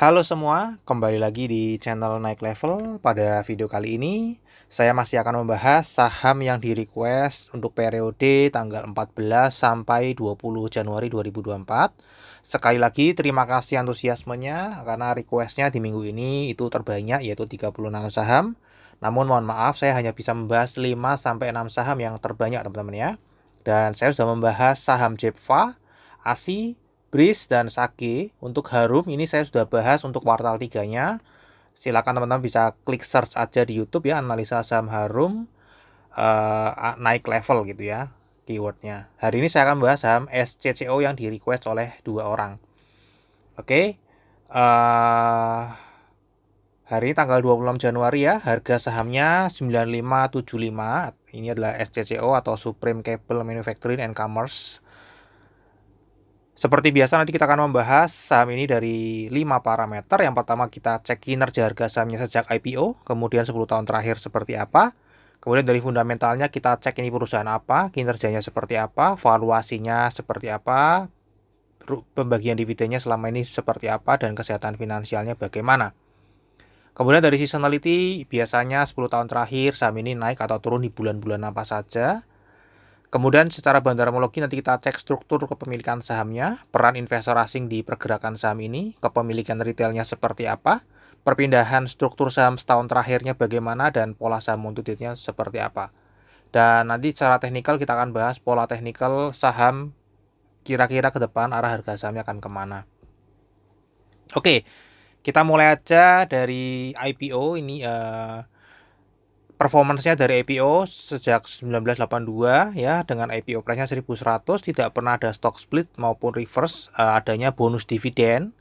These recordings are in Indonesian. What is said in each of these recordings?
Halo semua, kembali lagi di channel Naik Level. Pada video kali ini, saya masih akan membahas saham yang di request untuk periode tanggal 14 sampai 20 Januari 2024. Sekali lagi terima kasih antusiasmenya karena requestnya di minggu ini itu terbanyak yaitu 36 saham. Namun mohon maaf saya hanya bisa membahas 5 sampai 6 saham yang terbanyak teman-teman ya. Dan saya sudah membahas saham Jepva, ASI, Breeze dan Sake. Untuk Harum ini saya sudah bahas untuk kuartal 3-nya. Silakan teman-teman bisa klik search aja di YouTube ya analisa saham Harum uh, naik level gitu ya keywordnya. Hari ini saya akan bahas saham SCCO yang di request oleh dua orang. Oke. Okay. Uh, eh, hari ini tanggal 26 Januari ya, harga sahamnya 9575. Ini adalah SCCO atau Supreme Cable Manufacturing and Commerce. Seperti biasa nanti kita akan membahas saham ini dari 5 parameter. Yang pertama kita cek kinerja harga sahamnya sejak IPO, kemudian 10 tahun terakhir seperti apa. Kemudian dari fundamentalnya kita cek ini perusahaan apa, kinerjanya seperti apa, valuasinya seperti apa, pembagian dividennya selama ini seperti apa, dan kesehatan finansialnya bagaimana. Kemudian dari seasonality, biasanya 10 tahun terakhir saham ini naik atau turun di bulan-bulan apa saja. Kemudian secara bandaramologi nanti kita cek struktur kepemilikan sahamnya, peran investor asing di pergerakan saham ini, kepemilikan retailnya seperti apa, perpindahan struktur saham setahun terakhirnya bagaimana, dan pola saham muntutitnya seperti apa. Dan nanti secara teknikal kita akan bahas pola teknikal saham kira-kira ke depan arah harga sahamnya akan kemana. Oke, kita mulai aja dari IPO ini. Uh, performancenya dari IPO sejak 1982 ya dengan IPO price-nya 1100 tidak pernah ada stock split maupun reverse uh, adanya bonus dividen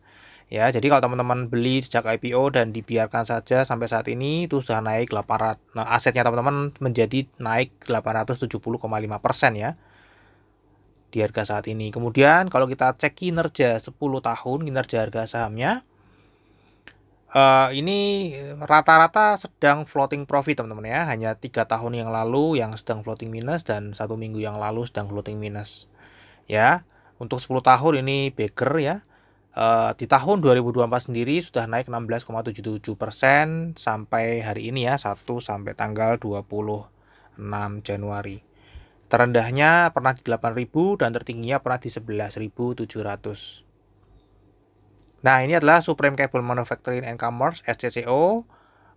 ya jadi kalau teman-teman beli sejak IPO dan dibiarkan saja sampai saat ini itu sudah naik 800 nah, asetnya teman-teman menjadi naik 870,5% ya di harga saat ini kemudian kalau kita cek kinerja 10 tahun kinerja harga sahamnya Uh, ini rata-rata sedang floating profit teman-teman ya hanya tiga tahun yang lalu yang sedang floating minus dan satu minggu yang lalu sedang floating minus ya untuk 10 tahun ini Baker ya uh, di tahun 2024 sendiri sudah naik 16,77 persen sampai hari ini ya satu sampai tanggal 26 Januari terendahnya pernah di 8.000 dan tertingginya pernah di 11.700 Nah, ini adalah Supreme Cable Manufacturing and Commerce SCCO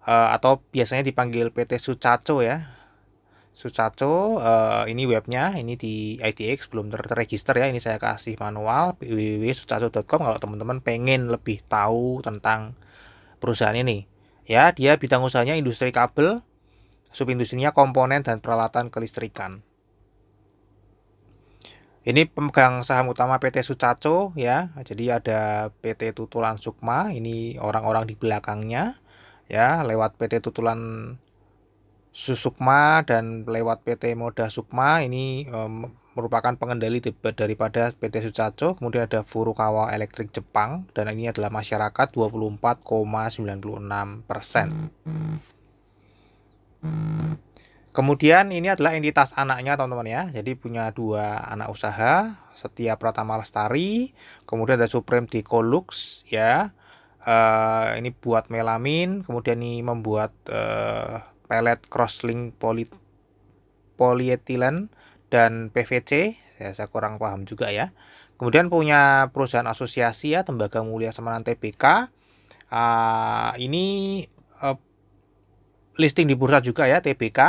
eh, atau biasanya dipanggil PT Sucaco ya. Sucaco eh, ini webnya, ini di ITX belum ter terregister ya. Ini saya kasih manual www.sucaco.com kalau teman-teman pengen lebih tahu tentang perusahaan ini. Ya, dia bidang usahanya industri kabel, subindustrinya komponen dan peralatan kelistrikan. Ini pemegang saham utama PT Sucaco ya. Jadi ada PT Tutulan Sukma, ini orang-orang di belakangnya ya, lewat PT Tutulan Susukma dan lewat PT Moda Sukma ini um, merupakan pengendali daripada PT Sucaco. Kemudian ada Furukawa Electric Jepang dan ini adalah masyarakat 24,96 persen. Kemudian ini adalah entitas anaknya teman-teman ya. Jadi punya dua anak usaha, Setia Pratama Lestari, kemudian ada Supreme Decolux ya. Uh, ini buat melamin, kemudian ini membuat uh, pelet crosslink poly, polyethylene dan PVC. Ya, saya kurang paham juga ya. Kemudian punya perusahaan asosiasi ya Tembaga Mulia Semarang TBK. Uh, ah, ini listing di bursa juga ya TBK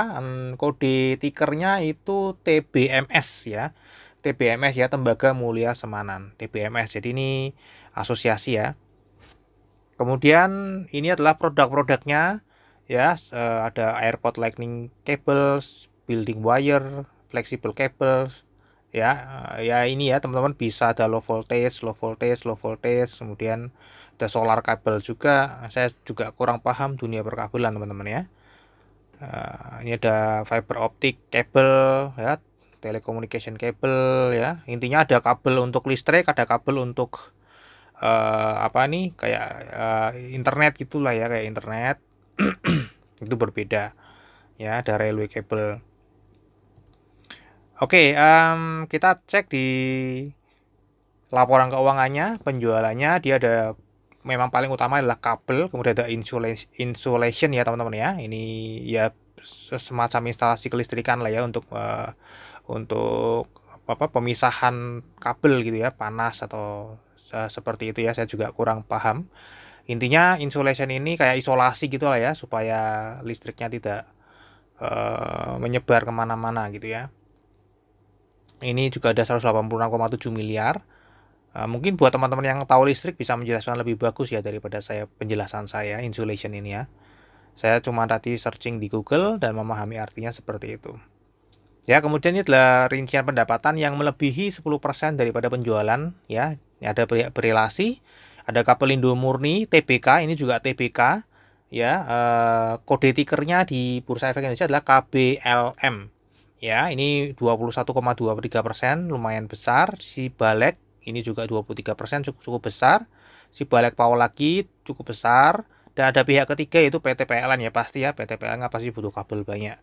kode tikernya itu TBMS ya TBMS ya Tembaga Mulia Semanan TBMS jadi ini asosiasi ya kemudian ini adalah produk-produknya ya e, ada AirPod Lightning cables building wire flexible cables ya e, ya ini ya teman-teman bisa ada low voltage low voltage low voltage kemudian ada solar kabel juga saya juga kurang paham dunia perkabelan teman-teman ya Nah, ini ada fiber optik kabel ya telekomunikasi kabel ya intinya ada kabel untuk listrik ada kabel untuk uh, apa nih kayak uh, internet gitulah ya kayak internet itu berbeda ya ada railway kabel oke okay, um, kita cek di laporan keuangannya penjualannya dia ada memang paling utama adalah kabel, kemudian ada insulation, insulation ya teman-teman ya. Ini ya semacam instalasi kelistrikan lah ya untuk uh, untuk apa pemisahan kabel gitu ya, panas atau se seperti itu ya. Saya juga kurang paham. Intinya insulation ini kayak isolasi gitu lah ya supaya listriknya tidak uh, menyebar kemana-mana gitu ya. Ini juga ada 186,7 miliar Eh, mungkin buat teman-teman yang tahu listrik bisa menjelaskan lebih bagus ya daripada saya penjelasan saya insulation ini ya. Saya cuma tadi searching di Google dan memahami artinya seperti itu. Ya, kemudian ini adalah rincian pendapatan yang melebihi 10% daripada penjualan ya. Ini ada berelasi, ada Kapelindo Murni, TBK, ini juga TBK ya. Eh, kode tikernya di Bursa Efek Indonesia adalah KBLM. Ya, ini 21,23%, lumayan besar. Si Balek ini juga 23% cukup, cukup besar. Si balik power lagi cukup besar dan ada pihak ketiga yaitu PT PLN ya pasti ya PT PLN kan pasti butuh kabel banyak.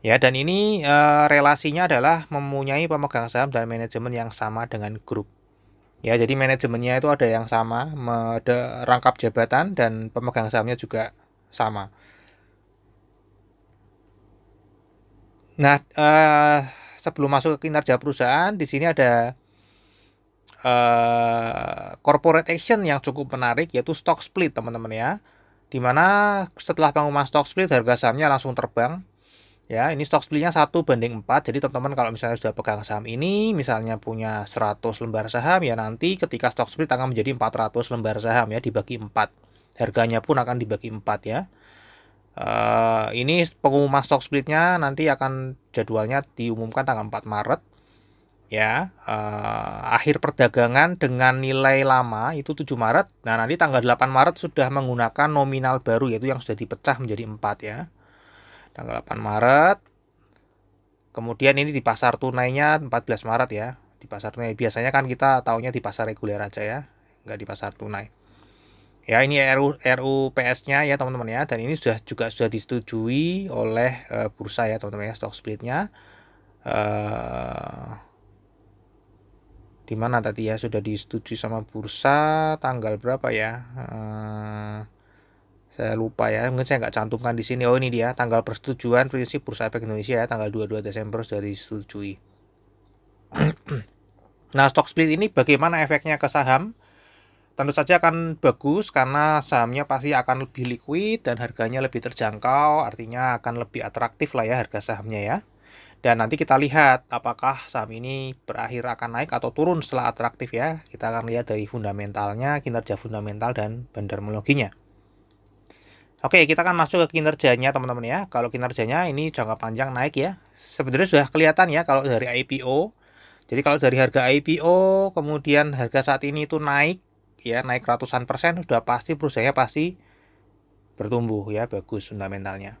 Ya, dan ini e, relasinya adalah mempunyai pemegang saham dan manajemen yang sama dengan grup. Ya, jadi manajemennya itu ada yang sama, ada rangkap jabatan dan pemegang sahamnya juga sama. Nah, e, sebelum masuk ke kinerja perusahaan, di sini ada Eh, corporate action yang cukup menarik yaitu stock split teman-teman ya dimana setelah pengumuman stock split harga sahamnya langsung terbang ya ini stock splitnya satu banding 4 jadi teman-teman kalau misalnya sudah pegang saham ini misalnya punya 100 lembar saham ya nanti ketika stock split akan menjadi 400 lembar saham ya dibagi 4 harganya pun akan dibagi 4 ya uh, ini pengumuman stock splitnya nanti akan jadwalnya diumumkan tanggal 4 Maret ya uh, akhir perdagangan dengan nilai lama itu 7 Maret. Nah, nanti tanggal 8 Maret sudah menggunakan nominal baru yaitu yang sudah dipecah menjadi 4 ya. Tanggal 8 Maret. Kemudian ini di pasar tunainya 14 Maret ya. Di pasar tunai biasanya kan kita taunya di pasar reguler aja ya, nggak di pasar tunai. Ya, ini RU RUPS-nya ya teman-teman ya dan ini sudah juga sudah disetujui oleh uh, bursa ya teman-teman ya stock split-nya. Uh, di mana tadi ya sudah disetujui sama bursa tanggal berapa ya uh, saya lupa ya mungkin saya nggak cantumkan di sini oh ini dia tanggal persetujuan prinsip bursa efek Indonesia ya tanggal 22 Desember sudah disetujui nah stock split ini bagaimana efeknya ke saham tentu saja akan bagus karena sahamnya pasti akan lebih liquid dan harganya lebih terjangkau artinya akan lebih atraktif lah ya harga sahamnya ya dan nanti kita lihat apakah saham ini berakhir akan naik atau turun setelah atraktif ya. Kita akan lihat dari fundamentalnya, kinerja fundamental dan bandarmologinya. Oke, kita akan masuk ke kinerjanya teman-teman ya. Kalau kinerjanya ini jangka panjang naik ya. Sebenarnya sudah kelihatan ya kalau dari IPO. Jadi kalau dari harga IPO kemudian harga saat ini itu naik ya, naik ratusan persen sudah pasti perusahaannya pasti bertumbuh ya, bagus fundamentalnya.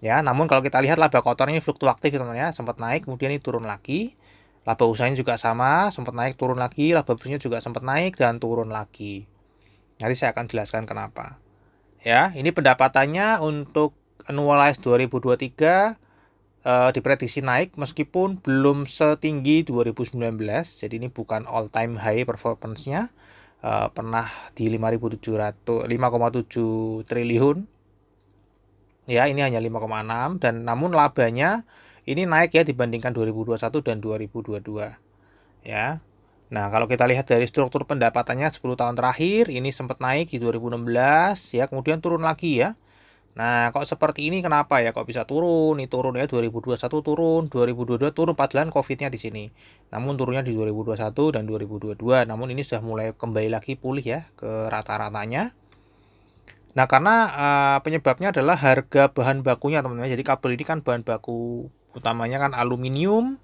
Ya, namun kalau kita lihat laba kotor ini fluktuatif teman ya, sempat naik kemudian ini turun lagi. Laba usahanya juga sama, sempat naik turun lagi, laba bersihnya juga sempat naik dan turun lagi. Nanti saya akan jelaskan kenapa. Ya, ini pendapatannya untuk annualized 2023 eh, diprediksi naik meskipun belum setinggi 2019. Jadi ini bukan all time high performance-nya. Eh, pernah di 5.700 5,7 triliun ya ini hanya 5,6 dan namun labanya ini naik ya dibandingkan 2021 dan 2022 ya Nah, kalau kita lihat dari struktur pendapatannya 10 tahun terakhir, ini sempat naik di 2016, ya, kemudian turun lagi ya. Nah, kok seperti ini kenapa ya? Kok bisa turun? Ini turun ya, 2021 turun, 2022 turun, padahal COVID-nya di sini. Namun turunnya di 2021 dan 2022, namun ini sudah mulai kembali lagi pulih ya ke rata-ratanya. Nah, karena uh, penyebabnya adalah harga bahan bakunya, teman-teman. Jadi kabel ini kan bahan baku utamanya kan aluminium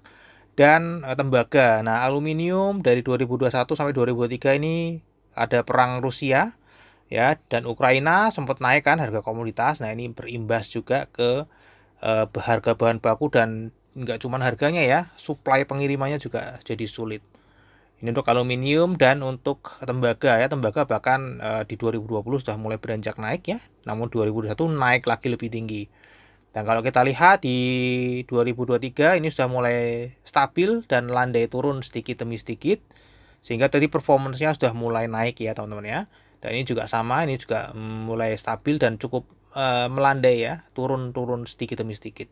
dan uh, tembaga. Nah, aluminium dari 2021 sampai 2023 ini ada perang Rusia ya dan Ukraina sempat naik kan harga komoditas. Nah, ini berimbas juga ke uh, harga bahan baku dan nggak cuma harganya ya, supply pengirimannya juga jadi sulit. Ini untuk aluminium dan untuk tembaga ya, tembaga bahkan e, di 2020 sudah mulai beranjak naik ya, namun 2021 naik lagi lebih tinggi. Dan kalau kita lihat di 2023 ini sudah mulai stabil dan landai turun sedikit demi sedikit sehingga tadi performancenya sudah mulai naik ya teman-teman ya. Dan ini juga sama, ini juga mulai stabil dan cukup e, melandai ya, turun-turun sedikit demi sedikit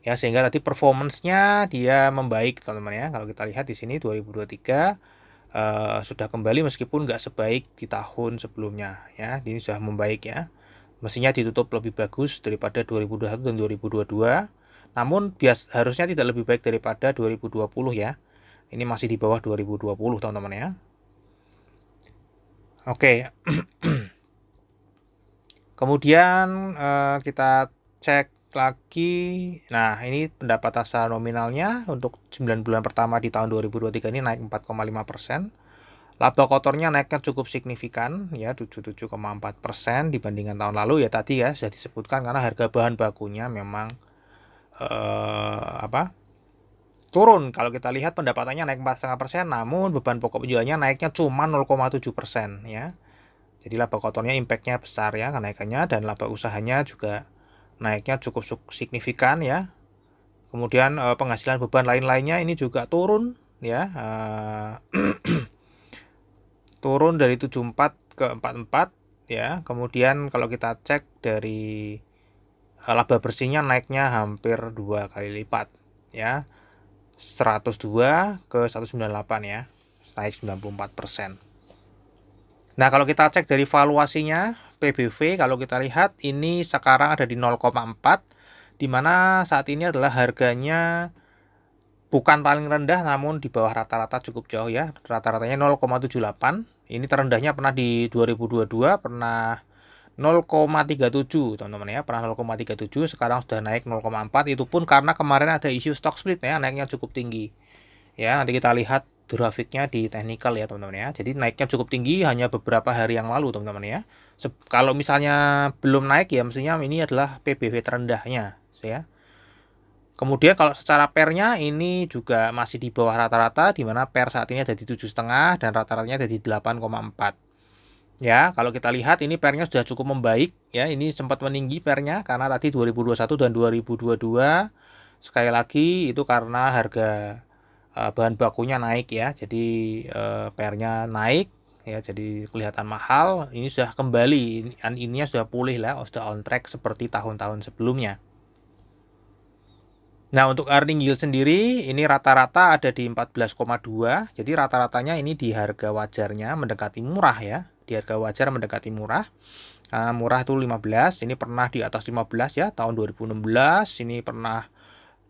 ya sehingga tadi performancenya dia membaik teman-teman ya kalau kita lihat di sini 2023 uh, eh, sudah kembali meskipun nggak sebaik di tahun sebelumnya ya ini sudah membaik ya mestinya ditutup lebih bagus daripada 2021 dan 2022 namun bias harusnya tidak lebih baik daripada 2020 ya ini masih di bawah 2020 teman-teman ya oke kemudian uh, kita cek lagi nah ini pendapatan asal nominalnya untuk 9 bulan pertama di tahun 2023 ini naik 4,5 persen laba kotornya naiknya cukup signifikan ya 77,4 persen dibandingkan tahun lalu ya tadi ya sudah disebutkan karena harga bahan bakunya memang eh, apa turun kalau kita lihat pendapatannya naik 4,5 persen namun beban pokok penjualnya naiknya cuma 0,7 persen ya jadi laba kotornya impactnya besar ya kenaikannya dan laba usahanya juga naiknya cukup signifikan ya. Kemudian eh, penghasilan beban lain-lainnya ini juga turun ya. Eh, turun dari 74 ke 44 ya. Kemudian kalau kita cek dari eh, laba bersihnya naiknya hampir dua kali lipat ya. 102 ke 198 ya. Naik 94%. Nah, kalau kita cek dari valuasinya PBV kalau kita lihat ini sekarang ada di 0,4 dimana saat ini adalah harganya bukan paling rendah namun di bawah rata-rata cukup jauh ya rata-ratanya 0,78 ini terendahnya pernah di 2022 pernah 0,37 teman-teman ya pernah 0,37 sekarang sudah naik 0,4 itu pun karena kemarin ada isu stock split ya naiknya cukup tinggi ya nanti kita lihat grafiknya di technical ya teman-teman ya. Jadi naiknya cukup tinggi hanya beberapa hari yang lalu teman-teman ya. Se kalau misalnya belum naik ya mestinya ini adalah PBV terendahnya ya. Kemudian kalau secara pernya ini juga masih di bawah rata-rata di mana per saat ini ada di tujuh setengah dan rata-ratanya ada di 8,4. Ya, kalau kita lihat ini pernya sudah cukup membaik ya. Ini sempat meninggi pernya karena tadi 2021 dan 2022 sekali lagi itu karena harga Eh, bahan bakunya naik ya jadi eh, pernya naik ya jadi kelihatan mahal ini sudah kembali ini ininya sudah pulih lah sudah on track seperti tahun-tahun sebelumnya Nah untuk earning yield sendiri ini rata-rata ada di 14,2 jadi rata-ratanya ini di harga wajarnya mendekati murah ya di harga wajar mendekati murah uh, murah itu 15 ini pernah di atas 15 ya tahun 2016 ini pernah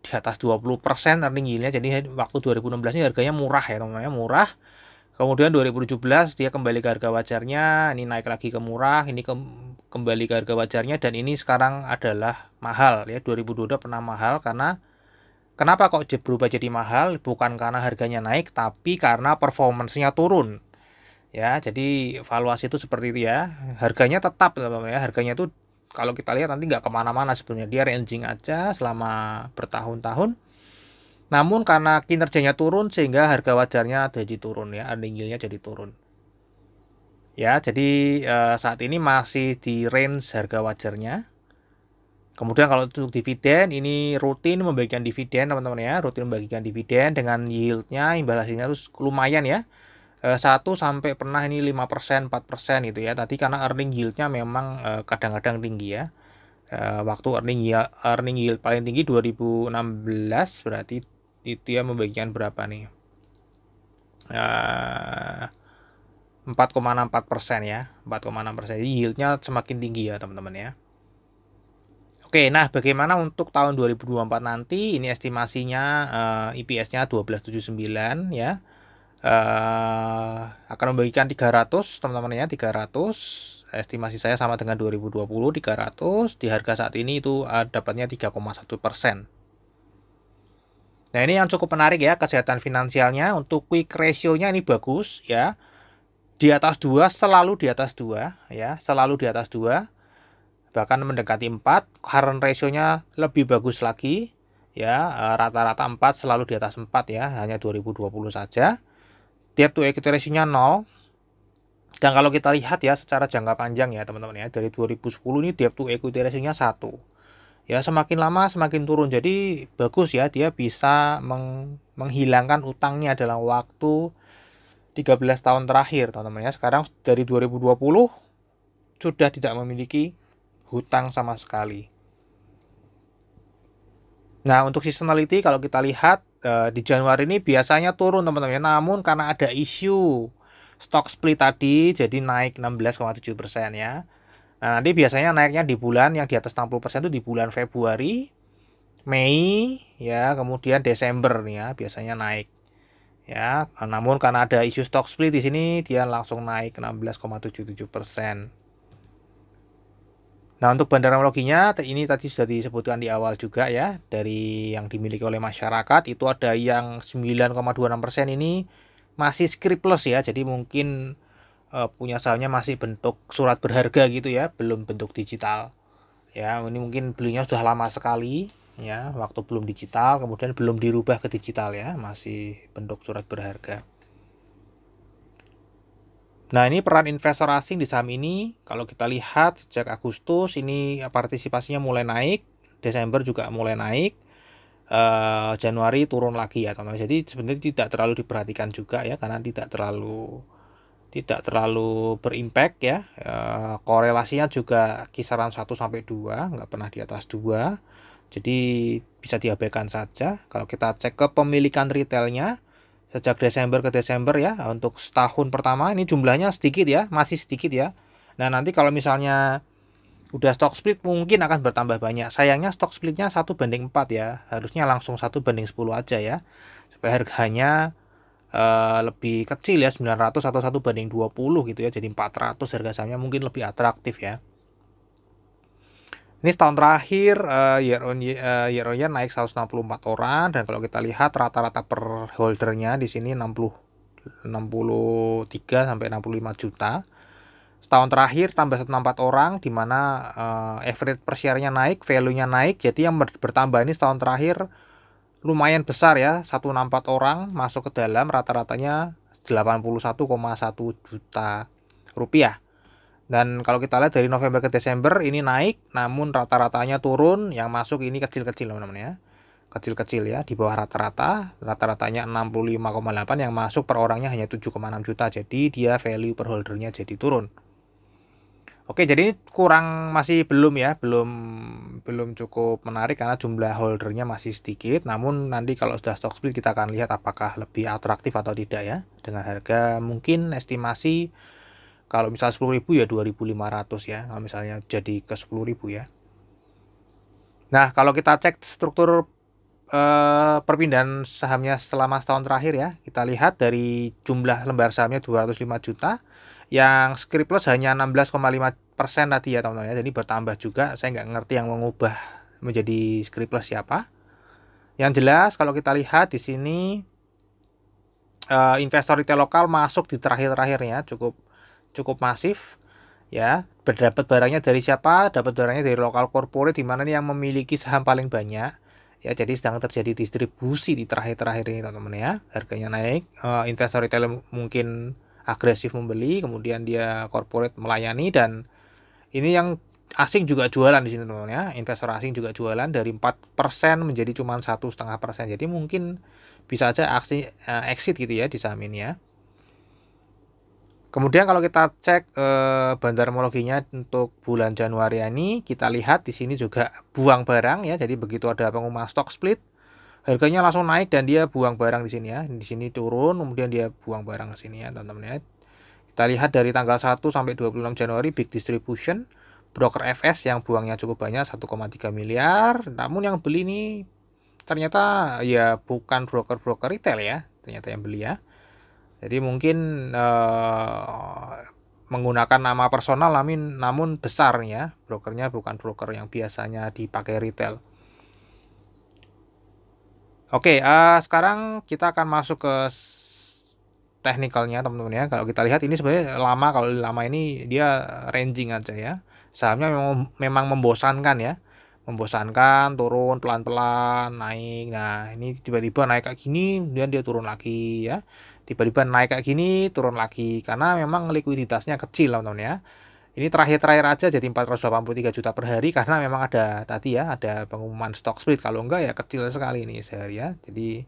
di atas 20% earning yieldnya jadi waktu 2016 ini harganya murah ya teman ya, murah kemudian 2017 dia kembali ke harga wajarnya ini naik lagi ke murah ini ke, kembali ke harga wajarnya dan ini sekarang adalah mahal ya 2022 pernah mahal karena kenapa kok e berubah jadi mahal bukan karena harganya naik tapi karena performancenya turun ya jadi valuasi itu seperti itu ya harganya tetap ya harganya itu kalau kita lihat nanti nggak kemana-mana sebenarnya dia ranging aja selama bertahun-tahun namun karena kinerjanya turun sehingga harga wajarnya jadi turun ya earning yieldnya jadi turun ya jadi eh, saat ini masih di range harga wajarnya kemudian kalau untuk dividen ini rutin membagikan dividen teman-teman ya rutin membagikan dividen dengan yieldnya imbal hasilnya terus lumayan ya Eh, satu sampai pernah ini 5%, 4% itu ya. Tadi karena earning yieldnya memang eh, kadang-kadang tinggi ya. Eh, waktu earning yield, earning yield paling tinggi 2016 berarti itu ya membagikan berapa nih? 4,64 persen ya, 4,6 persen. yieldnya semakin tinggi ya teman-teman ya. Oke, nah bagaimana untuk tahun 2024 nanti? Ini estimasinya EPS e belas nya 1279 ya. Eh, akan membagikan 300 teman-teman ya 300 estimasi saya sama dengan 2020 300 di harga saat ini itu uh, dapatnya 3,1 persen nah ini yang cukup menarik ya kesehatan finansialnya untuk quick ratio-nya ini bagus ya di atas dua selalu di atas dua ya selalu di atas dua bahkan mendekati 4 current ratio-nya lebih bagus lagi ya eh, rata-rata 4 selalu di atas 4 ya hanya 2020 saja debt to equity ratio-nya 0. Dan kalau kita lihat ya secara jangka panjang ya teman-teman ya dari 2010 ini debt to equity ratio-nya 1. Ya semakin lama semakin turun. Jadi bagus ya dia bisa meng menghilangkan utangnya dalam waktu 13 tahun terakhir teman-teman ya. Sekarang dari 2020 sudah tidak memiliki hutang sama sekali. Nah, untuk seasonality kalau kita lihat Eh, di Januari ini biasanya turun teman-teman. ya. Namun karena ada isu stock split tadi jadi naik 16,7% ya. Nah, nanti biasanya naiknya di bulan yang di atas 60% itu di bulan Februari, Mei, ya, kemudian Desember nih ya, biasanya naik. Ya, namun karena ada isu stock split di sini dia langsung naik 16,77%. Nah, untuk bandara analoginya ini tadi sudah disebutkan di awal juga ya, dari yang dimiliki oleh masyarakat itu ada yang 9,26% ini masih scriptless ya. Jadi mungkin uh, punya sahamnya masih bentuk surat berharga gitu ya, belum bentuk digital. Ya, ini mungkin belinya sudah lama sekali ya, waktu belum digital, kemudian belum dirubah ke digital ya, masih bentuk surat berharga. Nah, ini peran investor asing di saham ini kalau kita lihat sejak Agustus ini eh, partisipasinya mulai naik, Desember juga mulai naik. Uh, Januari turun lagi ya teman-teman. Jadi sebenarnya tidak terlalu diperhatikan juga ya karena tidak terlalu tidak terlalu berimpact ya. Uh, korelasinya juga kisaran 1 sampai 2, nggak pernah di atas 2. Jadi bisa diabaikan saja. Kalau kita cek ke pemilikan retailnya, sejak Desember ke Desember ya untuk setahun pertama ini jumlahnya sedikit ya masih sedikit ya nah nanti kalau misalnya udah stock split mungkin akan bertambah banyak sayangnya stock splitnya satu banding 4 ya harusnya langsung satu banding 10 aja ya supaya harganya uh, lebih kecil ya 900 atau satu banding 20 gitu ya jadi 400 harga sahamnya mungkin lebih atraktif ya ini setahun terakhir uh, year on year, uh, eh, year on year naik 164 orang dan kalau kita lihat rata-rata per holdernya di sini 60 63 sampai 65 juta. Setahun terakhir tambah 164 orang di mana uh, average per share-nya naik, value-nya naik. Jadi yang bertambah ini setahun terakhir lumayan besar ya, 164 orang masuk ke dalam rata-ratanya 81,1 juta rupiah. Dan kalau kita lihat dari November ke Desember ini naik, namun rata-ratanya turun, yang masuk ini kecil-kecil teman-teman ya. Kecil-kecil ya, di bawah rata-rata, rata-ratanya 65,8, yang masuk per orangnya hanya 7,6 juta, jadi dia value per holdernya jadi turun. Oke, jadi kurang masih belum ya, belum belum cukup menarik karena jumlah holdernya masih sedikit. Namun nanti kalau sudah stock split kita akan lihat apakah lebih atraktif atau tidak ya dengan harga mungkin estimasi kalau misalnya 10.000 ya 2.500 ya kalau misalnya jadi ke 10.000 ya nah kalau kita cek struktur eh, perpindahan sahamnya selama setahun terakhir ya kita lihat dari jumlah lembar sahamnya 205 juta yang scriptless hanya 16,5 persen tadi ya teman-teman ya jadi bertambah juga saya nggak ngerti yang mengubah menjadi scriptless plus siapa yang jelas kalau kita lihat di sini eh, investor retail lokal masuk di terakhir-terakhirnya cukup cukup masif ya berdapat barangnya dari siapa dapat barangnya dari lokal corporate di mana yang memiliki saham paling banyak ya jadi sedang terjadi distribusi di terakhir-terakhir ini teman-teman ya harganya naik uh, investor retail mungkin agresif membeli kemudian dia corporate melayani dan ini yang asing juga jualan di sini teman-teman ya investor asing juga jualan dari 4% menjadi cuma satu setengah persen jadi mungkin bisa aja aksi uh, exit gitu ya di saham ini ya Kemudian kalau kita cek eh, bandarmologinya untuk bulan Januari ini, kita lihat di sini juga buang barang ya. Jadi begitu ada pengumuman stock split, harganya langsung naik dan dia buang barang di sini ya. Di sini turun, kemudian dia buang barang di sini ya, teman-teman ya. Kita lihat dari tanggal 1 sampai 26 Januari big distribution broker FS yang buangnya cukup banyak 1,3 miliar, namun yang beli ini ternyata ya bukan broker-broker retail ya, ternyata yang beli ya jadi mungkin eh, menggunakan nama personal namun namun besar Brokernya bukan broker yang biasanya dipakai retail. Oke, uh, sekarang kita akan masuk ke teknikalnya teman-teman ya. Kalau kita lihat ini sebenarnya lama kalau lama ini dia ranging aja ya. Sahamnya memang, memang membosankan ya membosankan turun pelan-pelan naik nah ini tiba-tiba naik kayak gini kemudian dia turun lagi ya tiba-tiba naik kayak gini turun lagi karena memang likuiditasnya kecil teman-teman ya ini terakhir-terakhir aja jadi 483 juta per hari karena memang ada tadi ya ada pengumuman stock split kalau enggak ya kecil sekali ini sehari ya jadi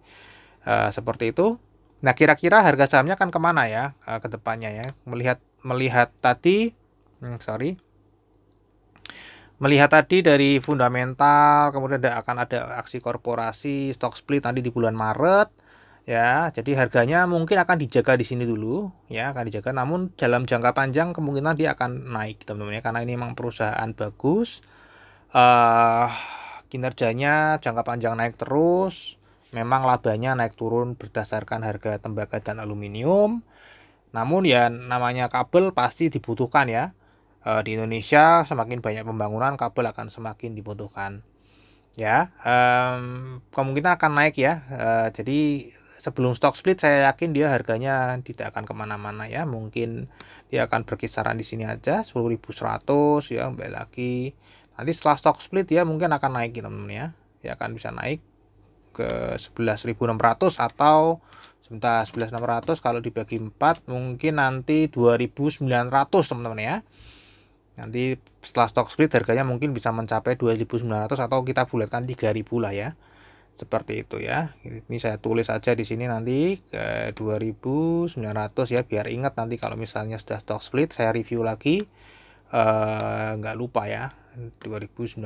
uh, seperti itu nah kira-kira harga sahamnya akan kemana ya uh, ke depannya ya melihat melihat tadi hmm, sorry melihat tadi dari fundamental kemudian ada, akan ada aksi korporasi stock split tadi di bulan Maret ya jadi harganya mungkin akan dijaga di sini dulu ya akan dijaga namun dalam jangka panjang kemungkinan dia akan naik teman-teman ya karena ini memang perusahaan bagus uh, kinerjanya jangka panjang naik terus memang labanya naik turun berdasarkan harga tembaga dan aluminium namun ya namanya kabel pasti dibutuhkan ya eh, di Indonesia semakin banyak pembangunan kabel akan semakin dibutuhkan ya um, kemungkinan akan naik ya uh, jadi sebelum stock split saya yakin dia harganya tidak akan kemana-mana ya mungkin dia akan berkisaran di sini aja 10.100 ya balik lagi nanti setelah stock split ya mungkin akan naik gitu teman-teman ya dia akan bisa naik ke 11.600 atau sebentar 11.600 kalau dibagi 4 mungkin nanti 2.900 teman-teman ya nanti setelah stock split harganya mungkin bisa mencapai 2.900 atau kita bulatkan 3.000 lah ya seperti itu ya ini saya tulis aja di sini nanti ke 2900 ya biar ingat nanti kalau misalnya sudah stock split saya review lagi nggak eh, nggak lupa ya 2900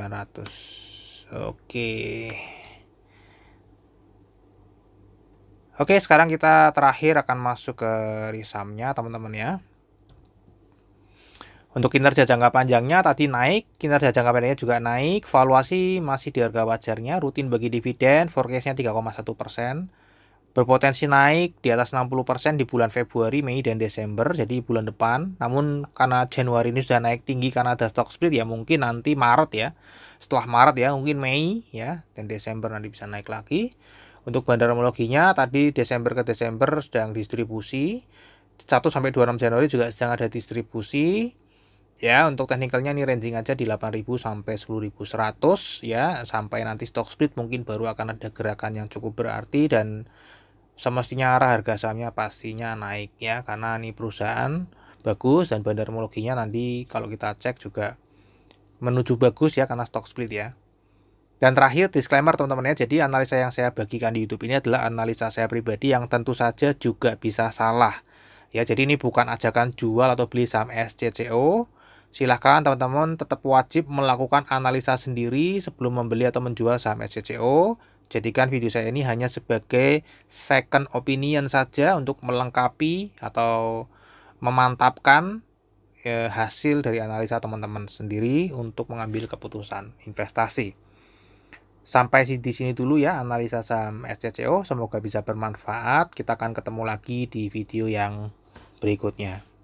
oke oke sekarang kita terakhir akan masuk ke risamnya teman-teman ya untuk kinerja jangka panjangnya tadi naik, kinerja jangka pendeknya juga naik, valuasi masih di harga wajarnya, rutin bagi dividen, forecastnya 3,1 persen, berpotensi naik di atas 60 persen di bulan Februari, Mei, dan Desember, jadi bulan depan. Namun karena Januari ini sudah naik tinggi karena ada stock split ya mungkin nanti Maret ya, setelah Maret ya mungkin Mei ya, dan Desember nanti bisa naik lagi. Untuk bandarmologinya tadi Desember ke Desember sedang distribusi, 1 sampai 26 Januari juga sedang ada distribusi, ya untuk technicalnya nih ranging aja di 8000 sampai 10100 ya sampai nanti stock split mungkin baru akan ada gerakan yang cukup berarti dan semestinya arah harga sahamnya pastinya naik ya karena ini perusahaan bagus dan bandarmologinya nanti kalau kita cek juga menuju bagus ya karena stock split ya dan terakhir disclaimer teman-teman ya, jadi analisa yang saya bagikan di YouTube ini adalah analisa saya pribadi yang tentu saja juga bisa salah. Ya, jadi ini bukan ajakan jual atau beli saham SCCO Silahkan teman-teman tetap wajib melakukan analisa sendiri sebelum membeli atau menjual saham SCCO. Jadikan video saya ini hanya sebagai second opinion saja untuk melengkapi atau memantapkan e, hasil dari analisa teman-teman sendiri untuk mengambil keputusan investasi. Sampai di sini dulu ya analisa saham SCCO. Semoga bisa bermanfaat. Kita akan ketemu lagi di video yang berikutnya.